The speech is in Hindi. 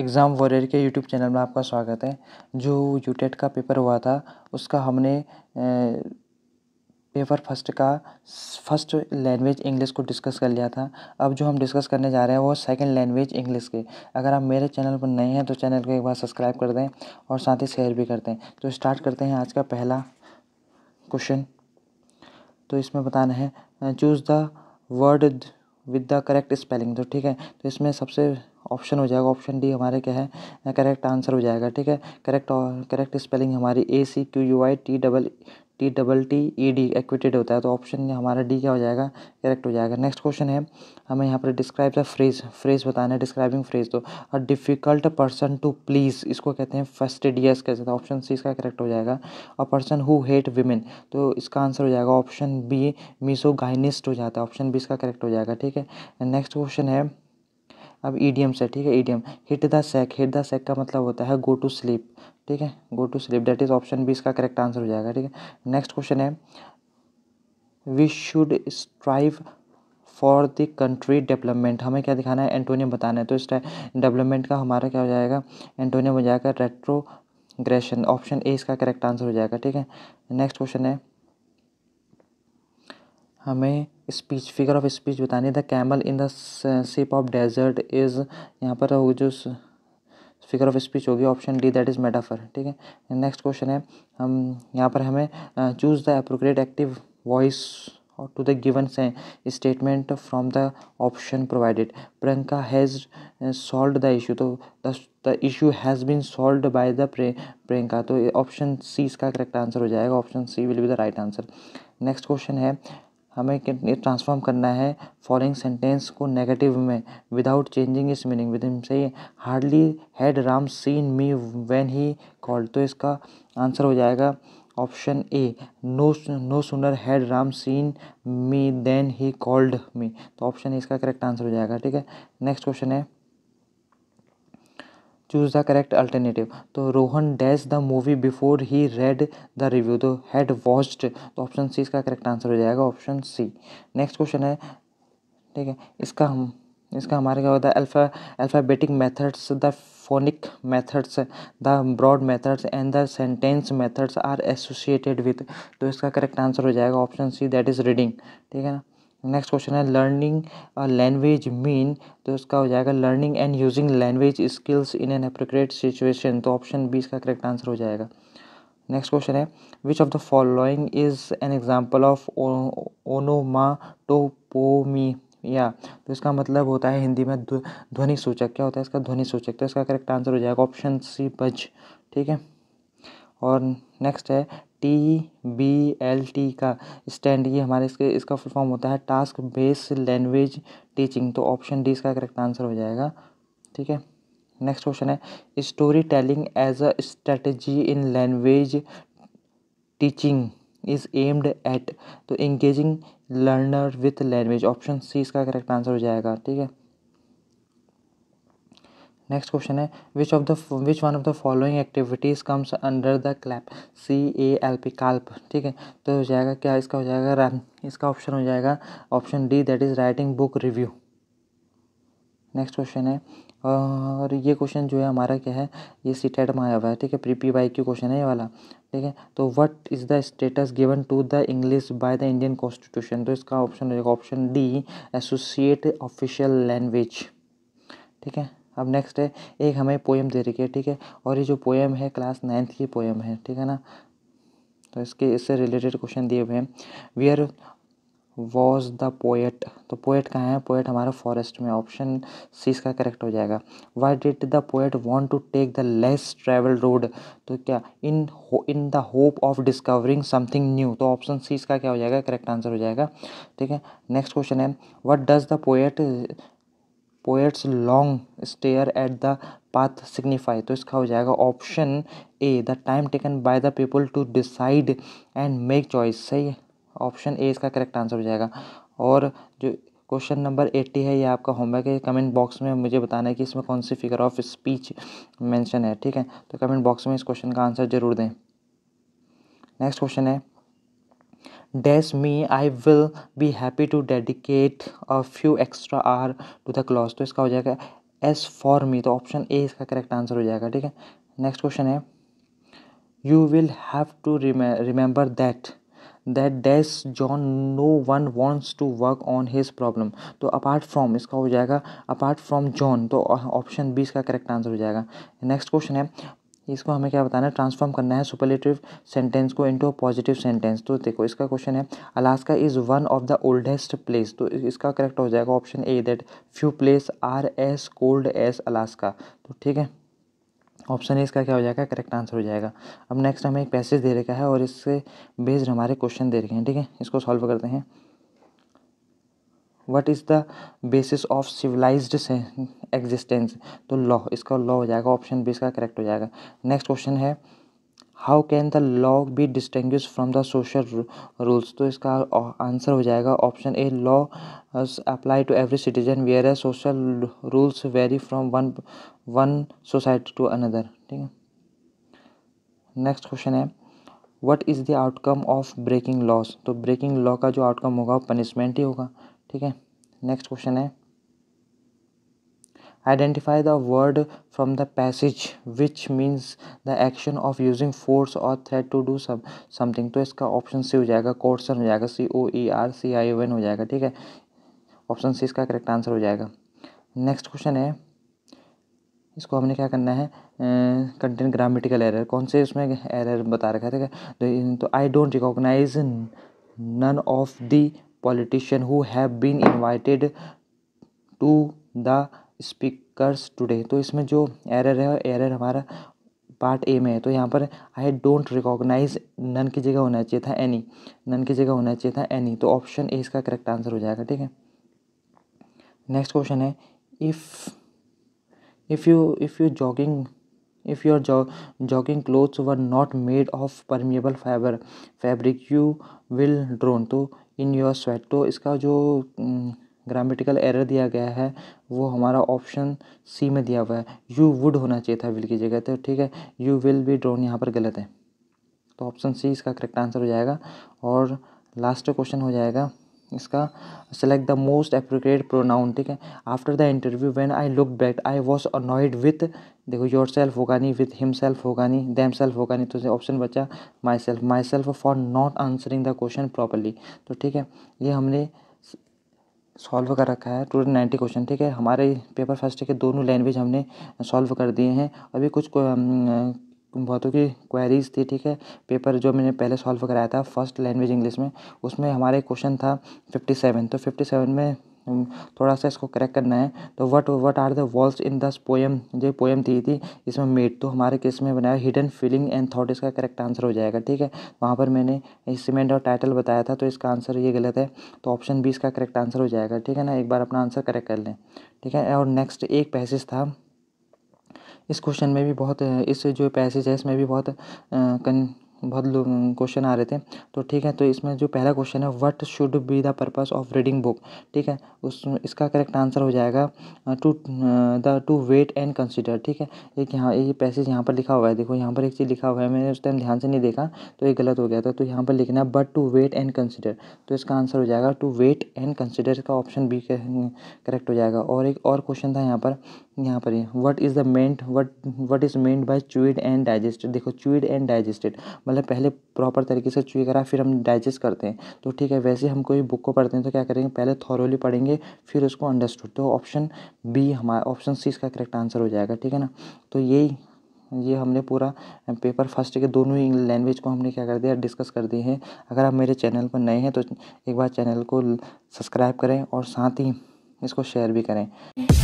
एग्ज़ाम वॉरियर के यूट्यूब चैनल में आपका स्वागत है जो यू टेट का पेपर हुआ था उसका हमने पेपर फर्स्ट का फर्स्ट लैंग्वेज इंग्लिश को डिस्कस कर लिया था अब जो हम डिस्कस करने जा रहे हैं वो सेकंड लैंग्वेज इंग्लिश के अगर आप मेरे चैनल पर नए हैं तो चैनल को एक बार सब्सक्राइब कर दें और साथ ही शेयर भी कर दें तो स्टार्ट करते हैं आज का पहला क्वेश्चन तो इसमें बताना है choose the word with the correct spelling तो ठीक है तो इसमें सबसे ऑप्शन हो जाएगा ऑप्शन डी हमारे क्या है करेक्ट आंसर हो जाएगा ठीक है करेक्ट करेक्ट स्पेलिंग हमारी A C Q U I T double T double T E D acquitted होता है तो ऑप्शन हमारा डी क्या हो जाएगा करेक्ट हो जाएगा नेक्स्ट क्वेश्चन है हमें यहाँ पर डिस्क्राइब द फ्रेज फ्रेज बताना है डिस्क्राइबिंग फ्रेज तो a difficult person to please इसको कहते हैं फस्टिडियस कह कहते हैं ऑप्शन सी इसका करेक्ट हो जाएगा a person who hate women तो इसका आंसर हो जाएगा ऑप्शन बी मीसो गाइनिस्ट हो जाता है ऑप्शन बी इसका करेक्ट हो जाएगा ठीक है नेक्स्ट क्वेश्चन है अब ईडियम्स e है ठीक है idiom hit the sack hit the sack का मतलब होता है गो टू स्लीप ठीक है go to sleep that is option B इसका करेक्ट आंसर हो जाएगा ठीक है नेक्स्ट क्वेश्चन है we should strive for the country development हमें क्या दिखाना है एंटोनियम बताना है तो इस डेवलपमेंट का हमारा क्या हो जाएगा एंटोनियम हो जाएगा रेट्रोग्रेशन ऑप्शन ए इसका करेक्ट आंसर हो जाएगा ठीक है नेक्स्ट क्वेश्चन है हमें स्पीच फिगर ऑफ स्पीच बतानी the camel in the shape of desert is यहाँ पर वो जो फिगर ऑफ स्पीच होगी option D that is metaphor ठीक है नेक्स्ट क्वेश्चन है हम यहाँ पर हमें choose the appropriate active voice to the given statement from the option provided Priyanka has solve the issue तो the issue has been solve by the Priyanka तो ऑप्शन सी इसका करेक्ट आंसर हो जाएगा option C will be the right answer next question है हमें ट्रांसफॉर्म करना है फॉलोइंग सेंटेंस को नेगेटिव में without changing its meaning with से hardly had Ram seen me when he called तो इसका आंसर हो जाएगा option A no no sooner had Ram seen me than he called me तो ऑप्शन ए इसका करेक्ट आंसर हो जाएगा ठीक है नेक्स्ट क्वेश्चन है चूज द करेक्ट अल्टरनेटिव तो Rohan dash the movie before he read the review तो हैड वॉच्ड तो ऑप्शन सी इसका करेक्ट आंसर हो जाएगा ऑप्शन सी नेक्स्ट क्वेश्चन है ठीक है इसका हम इसका हमारे क्या होता है alpha alphabetic methods the phonic methods the broad methods and the sentence methods are associated with तो इसका करेक्ट आंसर हो जाएगा option C that is reading ठीक है ना नेक्स्ट क्वेश्चन है लर्निंग लैंग्वेज मीन तो इसका हो जाएगा learning and using language skills in an appropriate situation तो ऑप्शन बी इसका करेक्ट आंसर हो जाएगा नेक्स्ट क्वेश्चन है which of the following is an example of onomatopoeia या तो इसका मतलब होता है हिंदी में ध्वनि सूचक क्या होता है इसका ध्वनि सूचक तो इसका करेक्ट आंसर हो जाएगा ऑप्शन सी बज ठीक है और नेक्स्ट है टी बी एल टी का स्टैंड ये हमारे इसके इसका फुल फॉर्म होता है टास्क बेस लैंग्वेज टीचिंग तो ऑप्शन डी इसका करेक्ट आंसर हो जाएगा ठीक है नेक्स्ट क्वेश्चन है story telling as a strategy in language teaching is aimed at तो engaging learner with language option C इसका करेक्ट आंसर हो जाएगा ठीक है नेक्स्ट क्वेश्चन है which of the which one of the following activities comes under the clap C A L P CALP ठीक है तो हो जाएगा क्या इसका हो जाएगा इसका ऑप्शन हो जाएगा option D that is writing book review next question है और ये क्वेश्चन जो है हमारा क्या है ये सी टेट में आया हुआ है ठीक है pre P Y Q question है ये वाला ठीक है तो what is the status given to the English by the Indian constitution तो इसका ऑप्शन हो जाएगा option D associate official language ठीक है अब नेक्स्ट है एक हमें पोएम दे रखी है ठीक है और ये जो पोएम है क्लास नाइन्थ की पोएम है ठीक है ना तो इसके इससे रिलेटेड क्वेश्चन दिए हुए हैं वियर वॉज द पोएट तो पोएट कहाँ है पोएट हमारा फॉरेस्ट में ऑप्शन सी इसका करेक्ट हो जाएगा why did the poet want to take the less travel road तो क्या in in the hope of discovering something new तो ऑप्शन सी इसका क्या हो जाएगा करेक्ट आंसर हो जाएगा ठीक है नेक्स्ट क्वेश्चन है what does the poet poet's long stare at the path signify तो इसका हो जाएगा option A the time taken by the people to decide and make choice सही है ऑप्शन ए इसका करेक्ट आंसर हो जाएगा और जो क्वेश्चन नंबर एट्टी है ये आपका होमवर्क है कमेंट बॉक्स में मुझे बताना है कि इसमें कौन सी फिगर ऑफ स्पीच मेंशन है ठीक है तो कमेंट बॉक्स में इस क्वेश्चन का आंसर जरूर दें नेक्स्ट क्वेश्चन है dash me I will be happy to dedicate a few extra hour to the clause तो इसका हो जाएगा एस फॉर मी तो ऑप्शन ए इसका करेक्ट आंसर हो जाएगा ठीक है नेक्स्ट क्वेश्चन है you will have to remember that that dash John no one wants to work on his problem तो अपार्ट फ्रॉम इसका हो जाएगा अपार्ट फ्रॉम जॉन तो ऑप्शन बी इसका करेक्ट आंसर हो जाएगा नेक्स्ट क्वेश्चन है इसको हमें क्या बताना है ट्रांसफॉर्म करना है सुपरलेटिव सेंटेंस को इनटू पॉजिटिव सेंटेंस तो देखो इसका क्वेश्चन है Alaska is one of the oldest place तो इसका करेक्ट हो जाएगा option A that few place are as cold as Alaska तो ठीक है ऑप्शन ए इसका क्या हो जाएगा करेक्ट आंसर हो जाएगा अब नेक्स्ट हमें एक पैसेज दे रखा है और इससे बेस्ड हमारे क्वेश्चन दे रखे हैं ठीक है इसको सॉल्व करते हैं what is the basis of civilize existence तो लॉ इसका लॉ हो जाएगा ऑप्शन बी इसका करेक्ट हो जाएगा नेक्स्ट क्वेश्चन है how can the law be distinguished from the social rules तो इसका आंसर हो जाएगा option A law apply to every citizen where है social rules vary from one one society to another ठीक है नेक्स्ट क्वेश्चन है what is the outcome of breaking loss तो ब्रेकिंग लॉ का जो आउटकम होगा वो पनिशमेंट ही होगा ठीक है नेक्स्ट क्वेश्चन है identify the word from the passage which means the action of using force और थ्रेट टू डू समथिंग तो इसका ऑप्शन सी हो जाएगा कोर्सन हो जाएगा सी ओ ई आर सी आई ओ एन हो जाएगा ठीक है ऑप्शन सी इसका करेक्ट आंसर हो जाएगा नेक्स्ट क्वेश्चन है इसको हमने क्या करना है कंटेंट ग्रामेटिकल एरर कौन से उसमें एरर बता रखा है ठीक है तो I don't recognize none of the politician who have been invited to the speakers today तो इसमें जो एरर है एरर हमारा पार्ट ए में है तो यहाँ पर आई डोंट रिकॉग्नाइज नन की जगह होना चाहिए था एनी नन की जगह होना चाहिए था एनी तो ऑप्शन ए इसका करेक्ट आंसर हो जाएगा ठीक है नेक्स्ट क्वेश्चन है if if you if you jogging if your jogging clothes were not made of permeable fibre fabric you will drown तो इन योर स्वेट तो इसका जो ग्रामेटिकल एरर दिया गया है वो हमारा ऑप्शन सी में दिया हुआ है यू वुड होना चाहिए था विल की जगह तो ठीक है यू विल बी ड्रोन यहाँ पर गलत है तो ऑप्शन सी इसका करेक्ट आंसर हो जाएगा और लास्ट क्वेश्चन हो जाएगा इसका select the most appropriate pronoun ठीक है after the interview when I look back I was annoyed with देखो योर सेल्फ होगा नहीं विथ हिम सेल्फ होगा नहीं दैम सेल्फ होगा नहीं तो ऑप्शन बचा myself myself for not answering the question properly तो ठीक है ये हमने सॉल्व कर रखा है थाउजेंड नाइन्टी क्वेश्चन ठीक है हमारे पेपर फर्स्ट के दोनों लैंग्वेज हमने सॉल्व कर दिए हैं अभी कुछ बहुतों की क्वेरीज़ थी ठीक है पेपर जो मैंने पहले सॉल्व कराया था फर्स्ट लैंग्वेज इंग्लिश में उसमें हमारे क्वेश्चन था फिफ्टी सेवन तो फिफ्टी सेवन में थोड़ा सा इसको करेक्ट करना है तो what what are the walls in this poem जो पोएम थी थी इसमें मेड तो हमारे केस में बनाया हिडन फीलिंग एंड थॉट इसका करेक्ट आंसर हो जाएगा ठीक है वहाँ पर मैंने सीमेंट और टाइटल बताया था तो इसका आंसर ये गलत है तो ऑप्शन बी इसका करेक्ट आंसर हो जाएगा ठीक है ना एक बार अपना आंसर करेक्ट कर लें ठीक है और नेक्स्ट एक पैसेज था इस क्वेश्चन में भी बहुत इस जो पैसेज है इसमें भी बहुत कन बहुत लोग क्वेश्चन आ रहे थे तो ठीक है तो इसमें जो पहला क्वेश्चन है what should be the purpose of reading book ठीक है उस इसका करेक्ट आंसर हो जाएगा to the to weigh and consider ठीक है एक यहाँ ये पैसेज यहाँ पर लिखा हुआ है देखो यहाँ पर एक चीज़ लिखा हुआ है मैंने उस टाइम ध्यान से नहीं देखा तो ये गलत हो गया था तो यहाँ पर लिखना है but to weigh and consider तो इसका आंसर हो जाएगा टू वेट एंड कंसिडर का ऑप्शन बी करेक्ट हो जाएगा और एक और क्वेश्चन था यहाँ पर यहाँ पर what is the meant what what is meant by chewed and digested देखो चूइड एंड डाइजेस्टेड मतलब पहले प्रॉपर तरीके से चुई करा फिर हम डाइजेस्ट करते हैं तो ठीक है वैसे हम कोई बुक को पढ़ते हैं तो क्या करेंगे पहले थॉरोली पढ़ेंगे फिर उसको अंडरस्टूड तो ऑप्शन बी हमारा ऑप्शन सी इसका करेक्ट आंसर हो जाएगा ठीक है ना तो यही ये हमने पूरा पेपर फर्स्ट के दोनों ही लैंग्वेज को हमने क्या कर दिया डिस्कस कर दिए हैं अगर आप मेरे चैनल पर नए हैं तो एक बार चैनल को सब्सक्राइब करें और साथ ही इसको शेयर भी करें